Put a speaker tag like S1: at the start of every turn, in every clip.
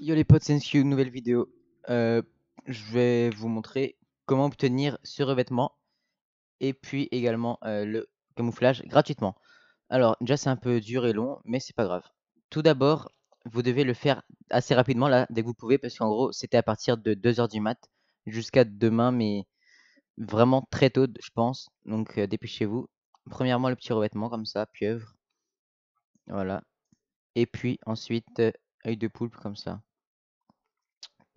S1: Yo les potes, c'est une nouvelle vidéo. Euh, je vais vous montrer comment obtenir ce revêtement et puis également euh, le camouflage gratuitement. Alors déjà c'est un peu dur et long, mais c'est pas grave. Tout d'abord, vous devez le faire assez rapidement là, dès que vous pouvez, parce qu'en gros c'était à partir de 2h du mat jusqu'à demain, mais vraiment très tôt je pense. Donc euh, dépêchez-vous. Premièrement le petit revêtement comme ça, pieuvre. Voilà. Et puis ensuite œil de poulpe comme ça.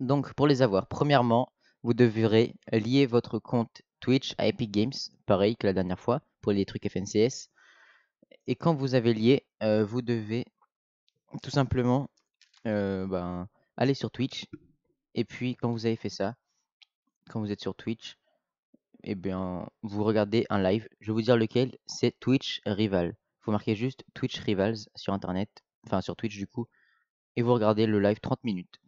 S1: Donc pour les avoir, premièrement, vous devrez lier votre compte Twitch à Epic Games, pareil que la dernière fois pour les trucs FNCS. Et quand vous avez lié, euh, vous devez tout simplement euh, ben, aller sur Twitch. Et puis quand vous avez fait ça, quand vous êtes sur Twitch, et eh bien vous regardez un live. Je vais vous dire lequel, c'est Twitch Rival. Vous marquez juste Twitch Rivals sur internet, enfin sur Twitch du coup, et vous regardez le live 30 minutes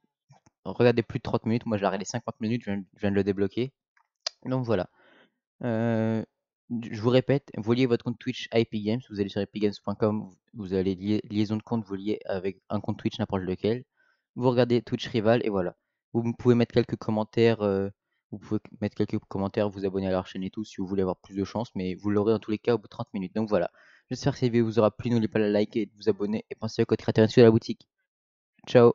S1: regardez plus de 30 minutes. Moi, j'ai arrêté 50 minutes, je viens, de le débloquer. Donc voilà. Euh, je vous répète, vous liez votre compte Twitch à Epic Games. Vous allez sur epicgames.com, vous allez lier, liaison de compte, vous liez avec un compte Twitch n'importe lequel. Vous regardez Twitch Rival et voilà. Vous pouvez mettre quelques commentaires. Euh, vous pouvez mettre quelques commentaires, vous abonner à la chaîne et tout si vous voulez avoir plus de chance, mais vous l'aurez en tous les cas au bout de 30 minutes. Donc voilà. J'espère que cette vidéo vous aura plu. N'oubliez pas de liker, de vous abonner et pensez à votre créateur sur la boutique. Ciao